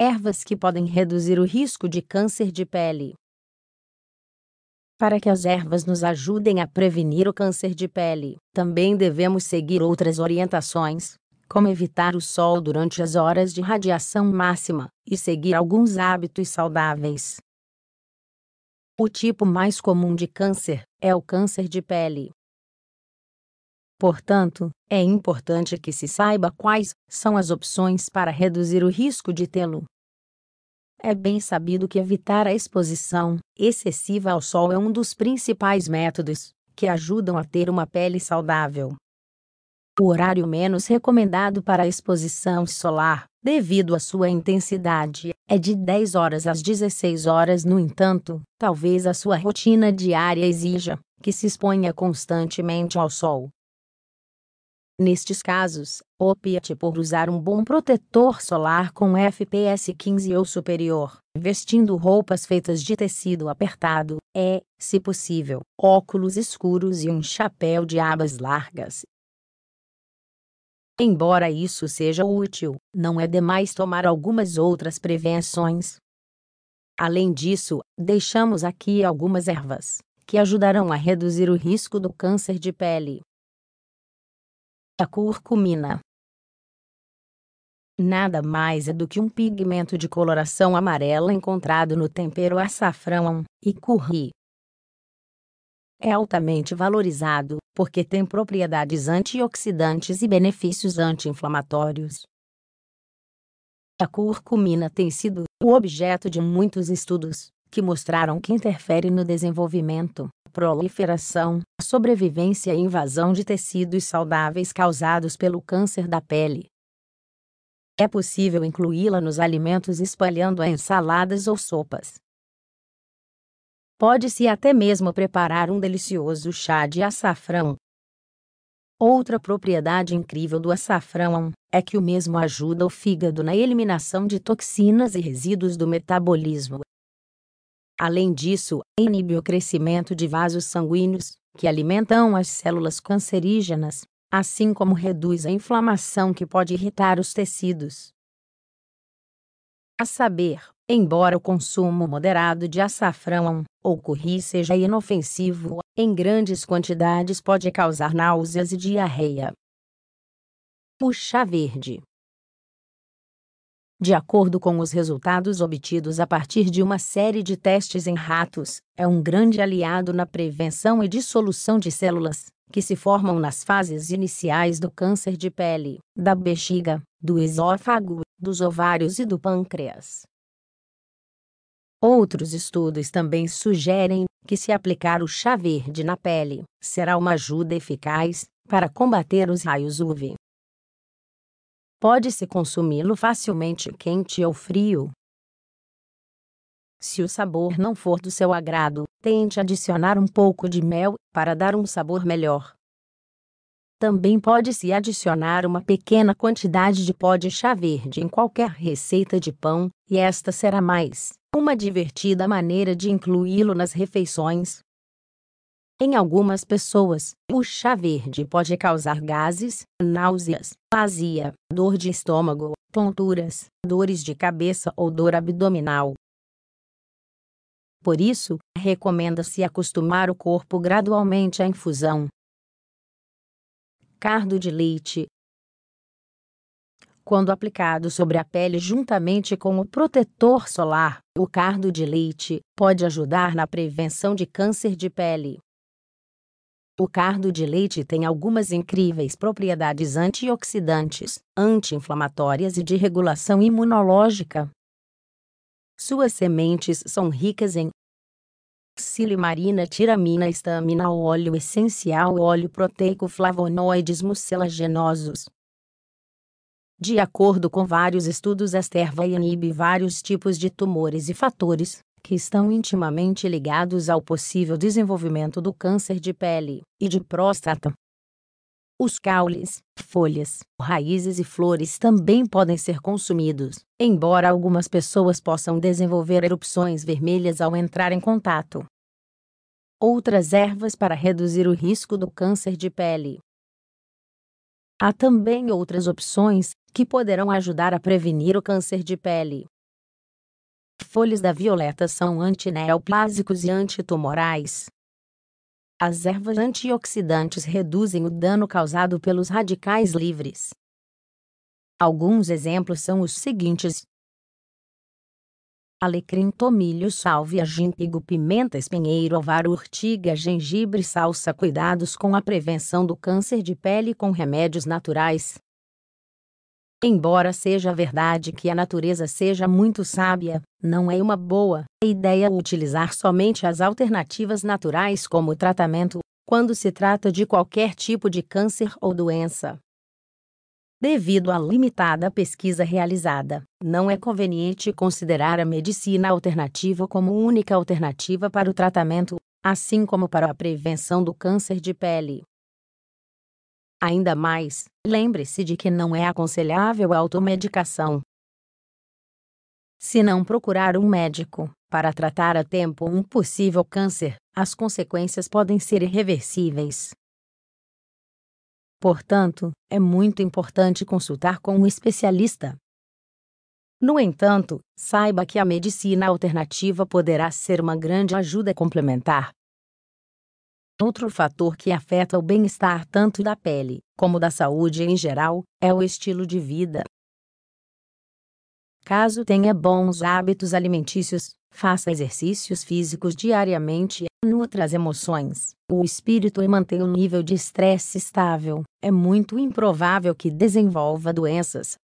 ervas que podem reduzir o risco de câncer de pele. Para que as ervas nos ajudem a prevenir o câncer de pele, também devemos seguir outras orientações, como evitar o sol durante as horas de radiação máxima e seguir alguns hábitos saudáveis. O tipo mais comum de câncer é o câncer de pele, Portanto, é importante que se saiba quais são as opções para reduzir o risco de tê-lo. É bem sabido que evitar a exposição excessiva ao sol é um dos principais métodos que ajudam a ter uma pele saudável. O horário menos recomendado para a exposição solar, devido à sua intensidade, é de 10 horas às 16 horas. No entanto, talvez a sua rotina diária exija que se exponha constantemente ao sol, Nestes casos, opte por usar um bom protetor solar com FPS 15 ou superior, vestindo roupas feitas de tecido apertado, é, se possível, óculos escuros e um chapéu de abas largas. Embora isso seja útil, não é demais tomar algumas outras prevenções. Além disso, deixamos aqui algumas ervas que ajudarão a reduzir o risco do câncer de pele. A curcumina nada mais é do que um pigmento de coloração amarela encontrado no tempero açafrão e curry. É altamente valorizado porque tem propriedades antioxidantes e benefícios anti-inflamatórios. A curcumina tem sido o objeto de muitos estudos, que mostraram que interfere no desenvolvimento, proliferação, sobrevivência e invasão de tecidos saudáveis causados pelo câncer da pele. É possível incluí-la nos alimentos espalhando-a em saladas ou sopas. Pode-se até mesmo preparar um delicioso chá de açafrão. Outra propriedade incrível do açafrão é que o mesmo ajuda o fígado na eliminação de toxinas e resíduos do metabolismo Além disso, inibe o crescimento de vasos sanguíneos, que alimentam as células cancerígenas, assim como reduz a inflamação que pode irritar os tecidos. A saber, embora o consumo moderado de açafrão ou curri seja inofensivo, em grandes quantidades pode causar náuseas e diarreia. O chá verde de acordo com os resultados obtidos a partir de uma série de testes em ratos, é um grande aliado na prevenção e dissolução de células que se formam nas fases iniciais do câncer de pele, da bexiga, do esôfago, dos ovários e do pâncreas. Outros estudos também sugerem que se aplicar o chá verde na pele será uma ajuda eficaz para combater os raios UV pode-se consumi-lo facilmente quente ou frio. Se o sabor não for do seu agrado, tente adicionar um pouco de mel, para dar um sabor melhor. Também pode-se adicionar uma pequena quantidade de pó de chá verde em qualquer receita de pão, e esta será mais uma divertida maneira de incluí-lo nas refeições. Em algumas pessoas, o chá verde pode causar gases, náuseas, azia, dor de estômago, tonturas, dores de cabeça ou dor abdominal. Por isso, recomenda-se acostumar o corpo gradualmente à infusão. Cardo de leite quando aplicado sobre a pele juntamente com o protetor solar, o cardo de leite pode ajudar na prevenção de câncer de pele, o cardo de leite tem algumas incríveis propriedades antioxidantes, anti-inflamatórias e de regulação imunológica. Suas sementes são ricas em silimarina, tiramina, estamina, óleo essencial, óleo proteico, flavonoides mucelaginosos. De acordo com vários estudos, esta erva inibe vários tipos de tumores e fatores que estão intimamente ligados ao possível desenvolvimento do câncer de pele e de próstata. Os caules, folhas, raízes e flores também podem ser consumidos, embora algumas pessoas possam desenvolver erupções vermelhas ao entrar em contato. Outras ervas para reduzir o risco do câncer de pele. Há também outras opções que poderão ajudar a prevenir o câncer de pele folhas da violeta são antineoplásicos e antitumorais. As ervas antioxidantes reduzem o dano causado pelos radicais livres. Alguns exemplos são os seguintes: alecrim, tomilho, salvia, ginkgo, pimenta, espinheiro, alvaro, urtiga, gengibre, salsa. Cuidados com a prevenção do câncer de pele com remédios naturais. Embora seja verdade que a natureza seja muito sábia, não é uma boa ideia utilizar somente as alternativas naturais como tratamento, quando se trata de qualquer tipo de câncer ou doença. Devido à limitada pesquisa realizada, não é conveniente considerar a medicina alternativa como única alternativa para o tratamento, assim como para a prevenção do câncer de pele. Ainda mais, lembre-se de que não é aconselhável a automedicação. Se não procurar um médico para tratar a tempo um possível câncer, as consequências podem ser irreversíveis. Portanto, é muito importante consultar com um especialista. No entanto, saiba que a medicina alternativa poderá ser uma grande ajuda complementar Outro fator que afeta o bem-estar tanto da pele como da saúde em geral é o estilo de vida. Caso tenha bons hábitos alimentícios, faça exercícios físicos diariamente, nutra as emoções, o espírito e mantenha o nível de estresse estável, é muito improvável que desenvolva doenças